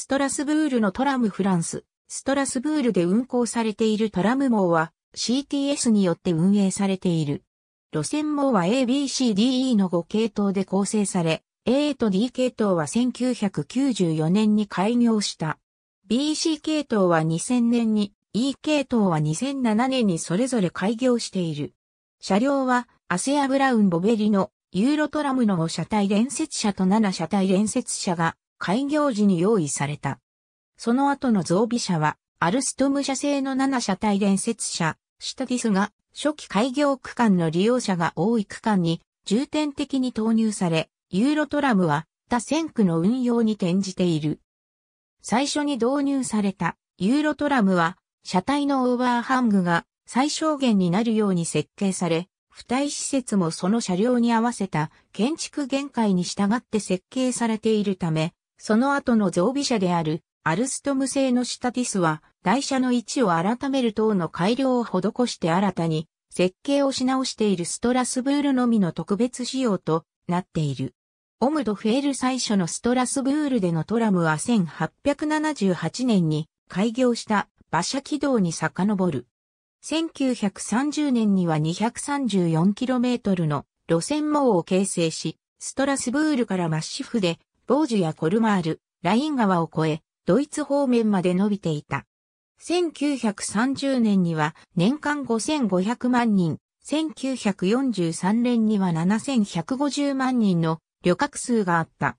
ストラスブールのトラムフランス、ストラスブールで運行されているトラム網は CTS によって運営されている。路線網は ABCDE の5系統で構成され、A と D 系統は1994年に開業した。BC 系統は2000年に、E 系統は2007年にそれぞれ開業している。車両は、アセアブラウンボベリのユーロトラムの5車体連接車と7車体連接車が開業時に用意された。その後の増備車は、アルストム社製の7車体連接車、シタディスが、初期開業区間の利用者が多い区間に、重点的に投入され、ユーロトラムは、他線区の運用に転じている。最初に導入された、ユーロトラムは、車体のオーバーハングが最小限になるように設計され、付帯施設もその車両に合わせた建築限界に従って設計されているため、その後の増備車であるアルストム製のシタティスは台車の位置を改める等の改良を施して新たに設計をし直しているストラスブールのみの特別仕様となっている。オムドフェール最初のストラスブールでのトラムは1878年に開業した馬車軌道に遡る。1930年には 234km の路線網を形成し、ストラスブールからマッシフでボージュやコルマール、ライン川を越え、ドイツ方面まで伸びていた。1930年には年間5500万人、1943年には7150万人の旅客数があった。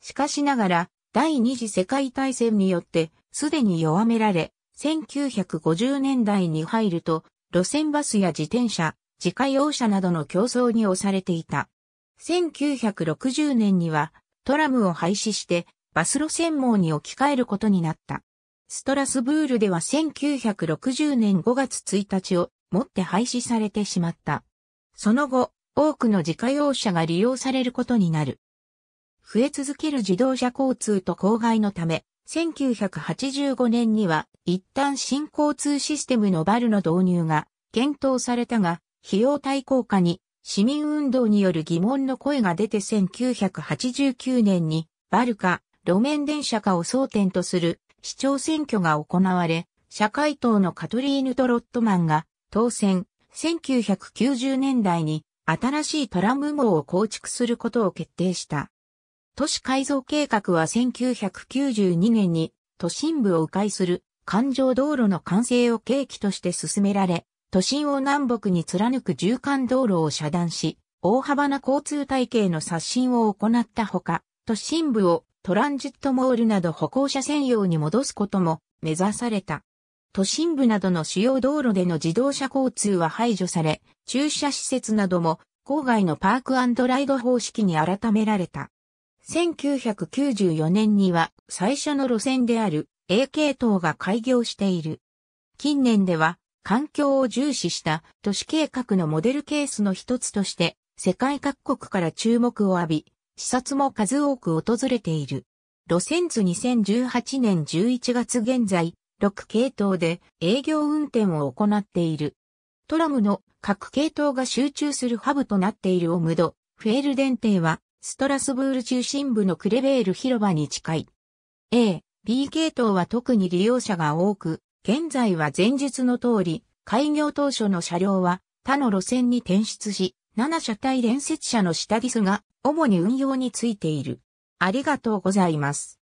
しかしながら、第二次世界大戦によってすでに弱められ、1950年代に入ると、路線バスや自転車、自家用車などの競争に押されていた。1960年にはトラムを廃止してバス路線網に置き換えることになった。ストラスブールでは1960年5月1日をもって廃止されてしまった。その後、多くの自家用車が利用されることになる。増え続ける自動車交通と公害のため、1985年には一旦新交通システムのバルの導入が検討されたが、費用対効果に市民運動による疑問の声が出て1989年にバルか路面電車化を争点とする市長選挙が行われ、社会党のカトリーヌ・トロットマンが当選、1990年代に新しいトラム網を構築することを決定した。都市改造計画は1992年に都心部を迂回する環状道路の完成を契機として進められ、都心を南北に貫く縦貫道路を遮断し、大幅な交通体系の刷新を行ったほか、都心部をトランジットモールなど歩行者専用に戻すことも目指された。都心部などの主要道路での自動車交通は排除され、駐車施設なども郊外のパークライド方式に改められた。1994年には最初の路線である A 系統が開業している。近年では環境を重視した都市計画のモデルケースの一つとして世界各国から注目を浴び、視察も数多く訪れている。路線図2018年11月現在、6系統で営業運転を行っている。トラムの各系統が集中するハブとなっているオムド、フェールデンテは、ストラスブール中心部のクレベール広場に近い。A、B 系統は特に利用者が多く、現在は前述の通り、開業当初の車両は他の路線に転出し、7車体連接車の下ディスが主に運用についている。ありがとうございます。